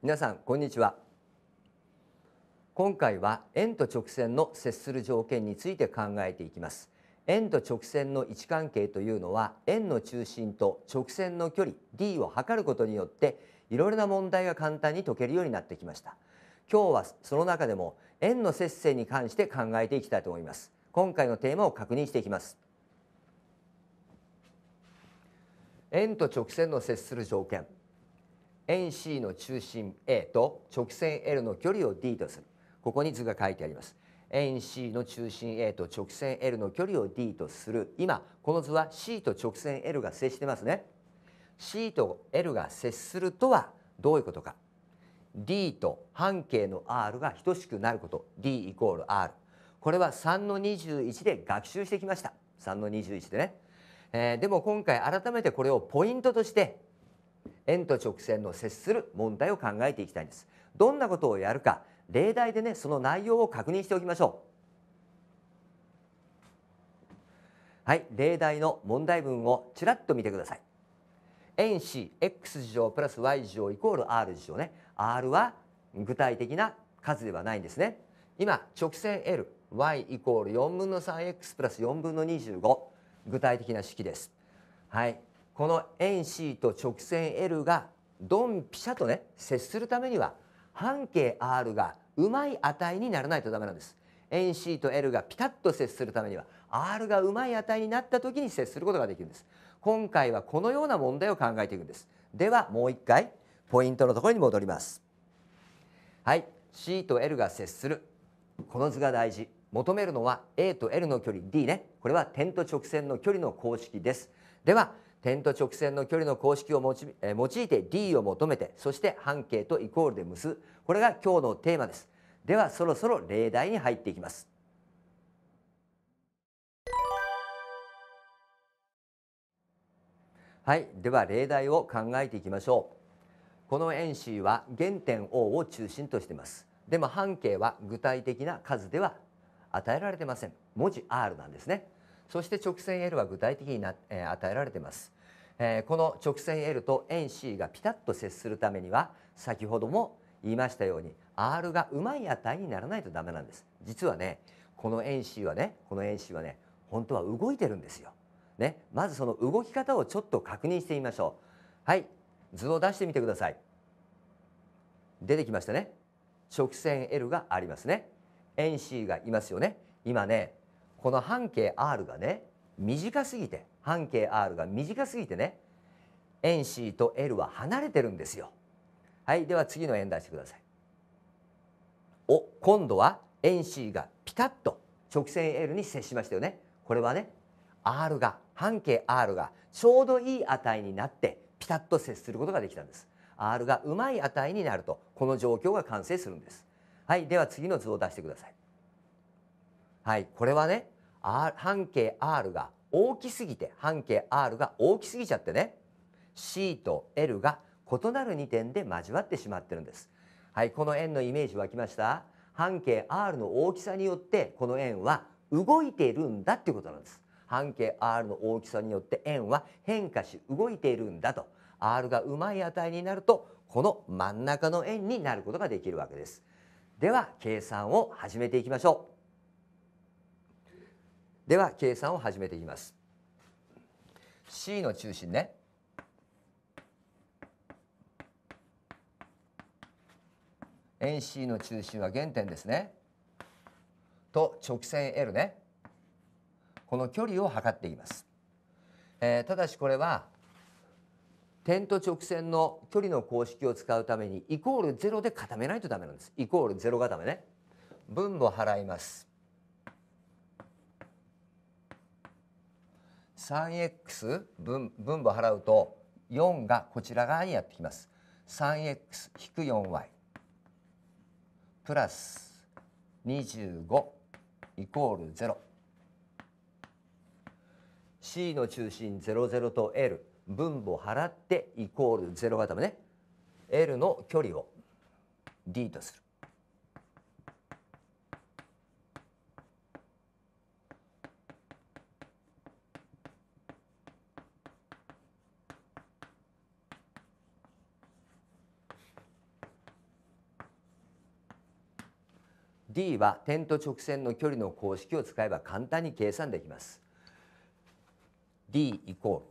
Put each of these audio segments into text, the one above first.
皆さんこんにちは今回は円と直線の接する条件について考えていきます円と直線の位置関係というのは円の中心と直線の距離 D を測ることによっていろいろな問題が簡単に解けるようになってきました今日はその中でも円の接線に関して考えていきたいと思います今回のテーマを確認していきます円と直線の接する条件円 C の中心 A と直線 L の距離を D とするここに図が書いてあります円 C の中心 A と直線 L の距離を D とする今この図は C と直線 L が接してますね C と L が接するとはどういうことか D と半径の R が等しくなること D イコール R これは3の21で学習してきました3の21でね、えー、でも今回改めてこれをポイントとして円と直線の接する問題を考えていきたいんですどんなことをやるか例題でねその内容を確認しておきましょうはい例題の問題文をちらっと見てください円 Cx 事乗プラス Y 事乗イコール R 事乗ね R は具体的な数ではないんですね今直線 LY イコール4分の 3x プラス4分の25具体的な式ですはいこの円 C と直線 L がドンピシャとね接するためには半径 R がうまい値にならないとダメなんです。円 C と L がピタッと接するためには R がうまい値になった時に接することができるんです。今回はこのような問題を考えていくんです。ではもう一回ポイントのところに戻ります。はい C と L が接するこの図が大事求めるのは A と L の距離 D ねこれは点と直線の距離の公式です。では点と直線の距離の公式を用いて D を求めてそして半径とイコールで結ぶこれが今日のテーマですではそろそろ例題に入っていきますはいでは例題を考えていきましょうこの円 C は原点 O を中心としていますでも半径は具体的な数では与えられてません文字 R なんですねそして直線 L は具体的にな、えー、与えられています、えー、この直線 L と円 C がピタッと接するためには先ほども言いましたように R がうまい値にならないとダメなんです実はねこの円 C はねこの円 C はね本当は動いてるんですよ、ね、まずその動き方をちょっと確認してみましょうはい図を出してみてください出てきましたね直線 L がありますね円 C がいますよね今ねこの半径 r がね短すぎて半径 r が短すぎてね円 C と L は離れてるんですよ。はいでは次の円出してください。お今度は円 C がピタッと直線 L に接しましたよね。これはね r が半径 r がちょうどいい値になってピタッと接することができたんです。r がうまい値になるとこの状況が完成するんです。はいでは次の図を出してください。はい、これはね、R、半径 R が大きすぎて半径 R が大きすぎちゃってね C と L が異なる2点で交わってしまってるんです。はい、この円のイメージ湧きました半径 R の大きさによってこの円は動いているんだっていうことなんです。半径 R の大きさによって円は変化し動いているんだと R がうまい値になるとこの真ん中の円になることができるわけです。では計算を始めていきましょう。では計算を始めていきます C の中心ね円 C の中心は原点ですねと直線 L ねこの距離を測っています、えー、ただしこれは点と直線の距離の公式を使うためにイコール0で固めないとダメなんですイコール0固めね分母払います三 x 分分母払うと四がこちら側にやってきます三 x 引く四 y プラス二十五イコールゼロ。c の中心00と L 分母払ってイコール0固めね L の距離を D とする d は点と直線の距離の公式を使えば簡単に計算できます。d イコ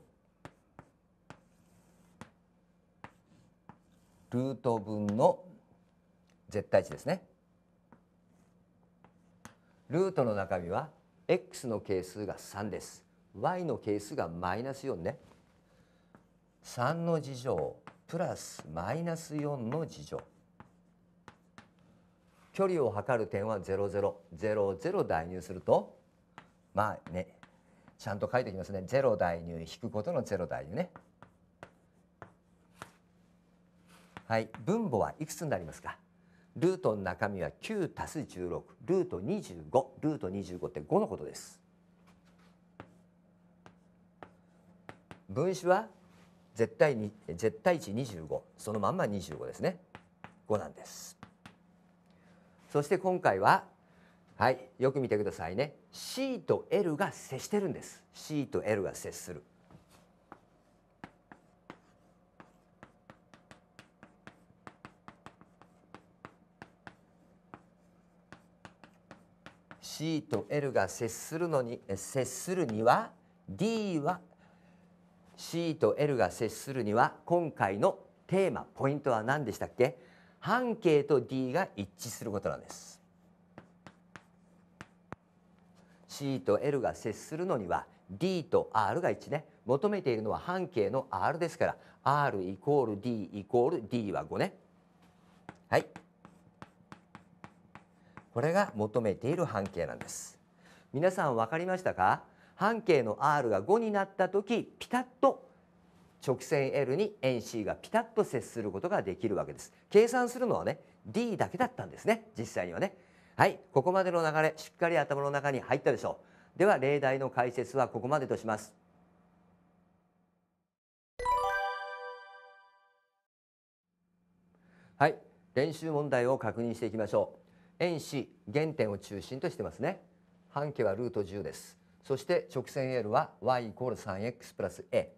ールルート分の絶対値ですね。ルートの中身は x の係数が3です。y の係数がマイナス4ね。3の次乗プラスマイナス4の次乗。距離を測る点は0000代入するとまあねちゃんと書いておきますね0代入引くことの0代入ねはい分母はいくつになりますかルートの中身は9たす16ルート25ルート25って5のことです分子は絶対に絶対値25そのまんま25ですね5なんですそして今回ははいよく見てくださいね C と L が接してるんです C と L が接すると L が接するのに接するには D は C と L が接するには今回のテーマポイントは何でしたっけ半径と D が一致することなんです C と L が接するのには D と R が一致ね求めているのは半径の R ですから R イコール D イコール D は5ねはいこれが求めている半径なんです皆さん分かりましたか半径の R が5になった時ピタッと直線 L に n C がピタッと接することができるわけです。計算するのはね D だけだったんですね実際にはね。はいここまでの流れしっかり頭の中に入ったでしょう。では例題の解説はここまでとします。はい練習問題を確認していきましょう。円 C 原点を中心としてますね。半径はルート10です。そして直線 L は y イコール 3x プラス a。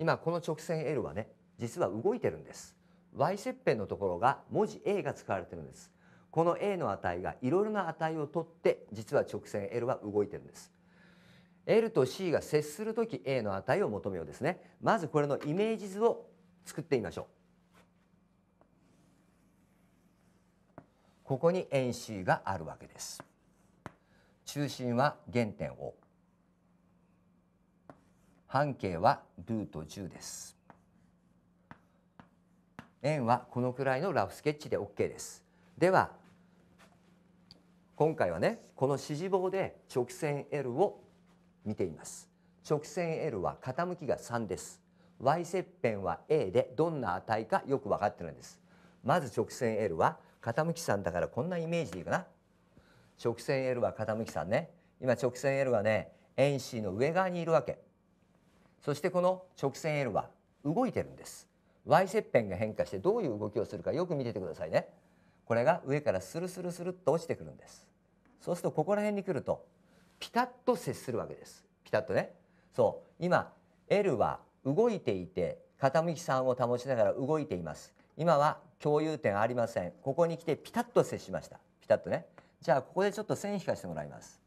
今この直線 L はね実は動いてるんです y 切片のところが文字 A が使われてるんですこの A の値がいろいろな値をとって実は直線 L は動いてるんです L と C が接するとき A の値を求めようですねまずこれのイメージ図を作ってみましょうここに円 C があるわけです中心は原点 O 半径はルート10です。円はこのくらいのラフスケッチで OK です。では今回はねこの指示棒で直線 L を見ています。直線 L は傾きが3です。y 切片は A でどんな値かよく分かってるんです。まず直線 L は傾き3だからこんなイメージでいいかな。直線 L は傾き3ね。今直線 L はね円 C の上側にいるわけ。そしてこの直線 L は動いてるんです Y 切片が変化してどういう動きをするかよく見ててくださいねこれが上からスルスルスルっと落ちてくるんですそうするとここら辺に来るとピタッと接するわけですピタッとねそう今 L は動いていて傾き3を保ちながら動いています今は共有点ありませんここに来てピタッと接しましたピタッとねじゃあここでちょっと線引かせてもらいます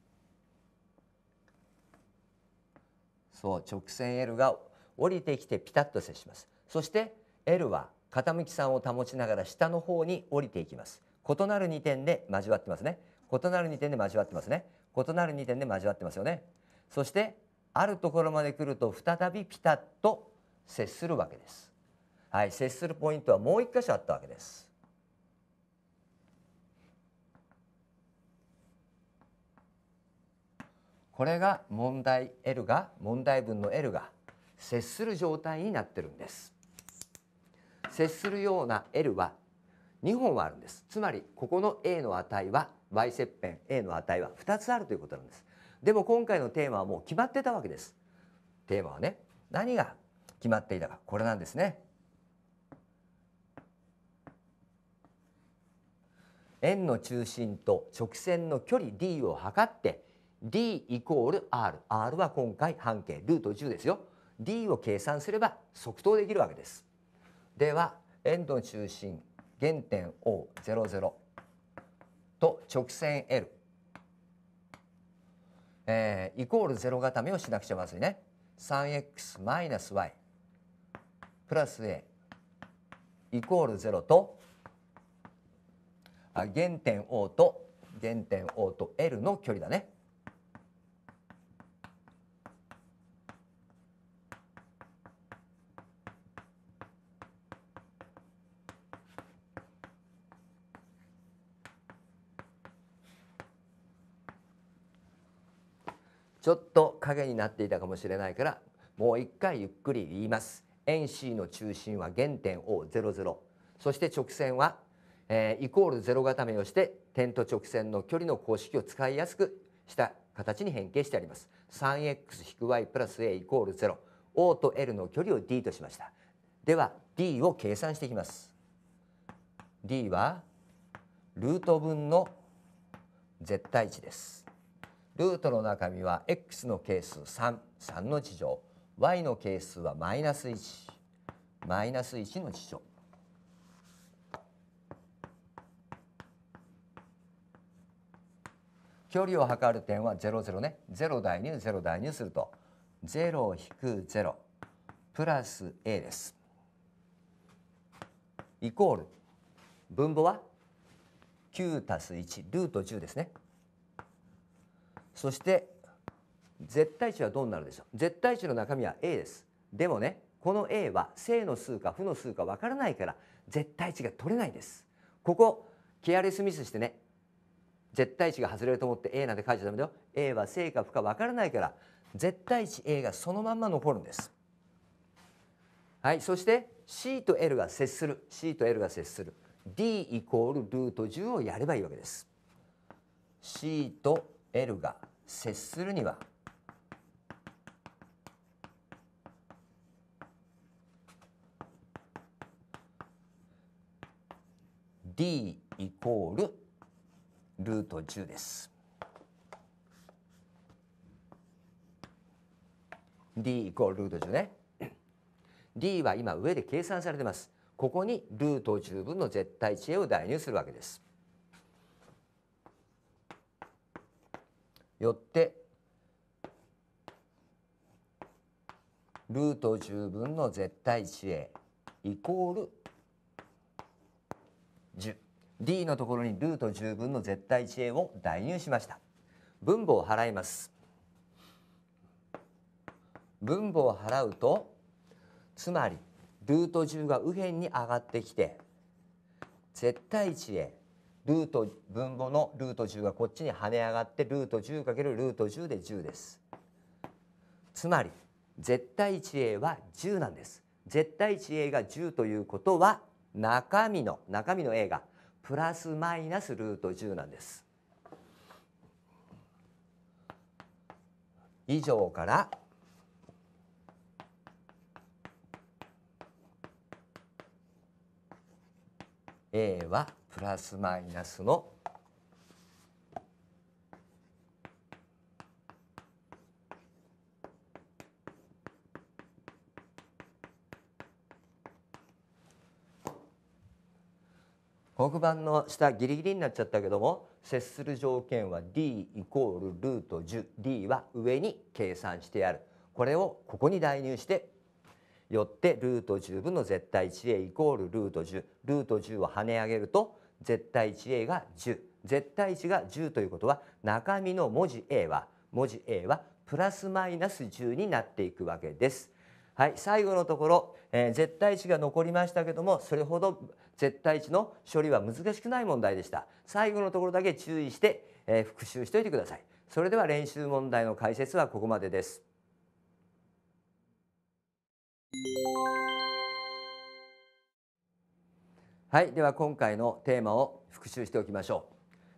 そう直線 L が降りてきてピタッと接しますそして L は傾き3を保ちながら下の方に降りていきます異なる2点で交わってますね異なる2点で交わってますね異なる2点で交わってますよねそしてあるところまで来ると再びピタッと接するわけですはい接するポイントはもう1箇所あったわけですこれが問題 L が問題文の L が接する状態になってるんです接するような L は2本はあるんですつまりここの A の値は y 切片 A の値は2つあるということなんですでも今回のテーマはもう決まってたわけですテーマはね何が決まっていたかこれなんですね円の中心と直線の距離 D を測って D イコール R。R は今回半径ルート10ですよ。D を計算すれば即答できるわけです。では円の中心原点 O00 と直線 L、えー、イコール0固めをしなくちゃまずいね。3x-y プラス a イコール0とあ原点 O と原点 O と L の距離だね。ちょっと影になっていたかもしれないからもう一回ゆっくり言います円 C の中心は原点 O00 そして直線は、えー、イコール0固めをして点と直線の距離の公式を使いやすくした形に変形してあります 3x-y プラス a イコール 0O と L の距離を D としましたでは D を計算していきます D はルート分の絶対値ですルートの中身は x の係数33の事乗 y の係数はマイナス1マイナス1の事乗距離を測る点は00ね0代入0代入すると0-0プラス a ですイコール分母は9たす1ルート10ですねそして絶対値はどうなるでしょう絶対値の中身は A ですでもねこの A は正の数か負の数かわからないから絶対値が取れないですここケアレスミスしてね絶対値が外れると思って A なんて書いちゃダメだよ A は正か負かわからないから絶対値 A がそのまんま残るんですはいそして C と L が接する C と L が接する D イコールルート10をやればいいわけです C と L が接するには「D イコールルート10」です。D イコールルート10ね。D は今上で計算されてます。ここにルート10分の絶対値を代入するわけです。よってルート十分の絶対値 a イコール 10d のところにルート十分の絶対値 a を代入しました分母を払います分母を払うとつまりルート10が右辺に上がってきて絶対値 a ルート分母のルート10がこっちに跳ね上がってルート1 0るルート10で10です。つまり絶対 1a は10なんです。絶対 1a が10ということは中身の中身の a がプラスマイナスルート10なんです。以上から「A は」プラスマイナスの黒板の下ギリギリになっちゃったけども接する条件は d イコールルート 10d は上に計算してあるこれをここに代入してよってルート10分の絶対値 A イコールルート10ルート10を跳ね上げると絶対値 a が10絶対値が10ということは中身の文字 A は文字 A はプラスマイナス10になっていくわけです。はい、最後のところ、えー、絶対値が残りましたけどもそれほど絶対値の処理は難しくない問題でした最後のところだけ注意して、えー、復習しておいてくださいそれでは練習問題の解説はここまでですはいでは今回のテーマを復習しておきましょ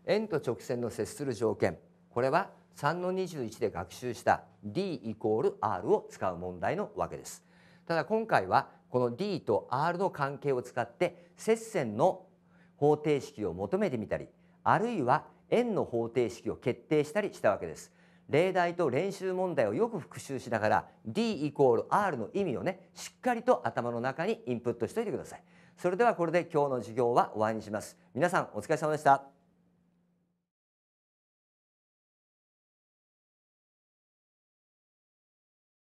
う円と直線の接する条件これは3の21で学習した D イコール R を使う問題のわけですただ今回はこの D と R の関係を使って接線の方程式を求めてみたりあるいは円の方程式を決定したりしたわけです例題と練習問題をよく復習しながら D イコール R の意味をねしっかりと頭の中にインプットしておいてくださいそれではこれで今日の授業は終わりにします皆さんお疲れ様でした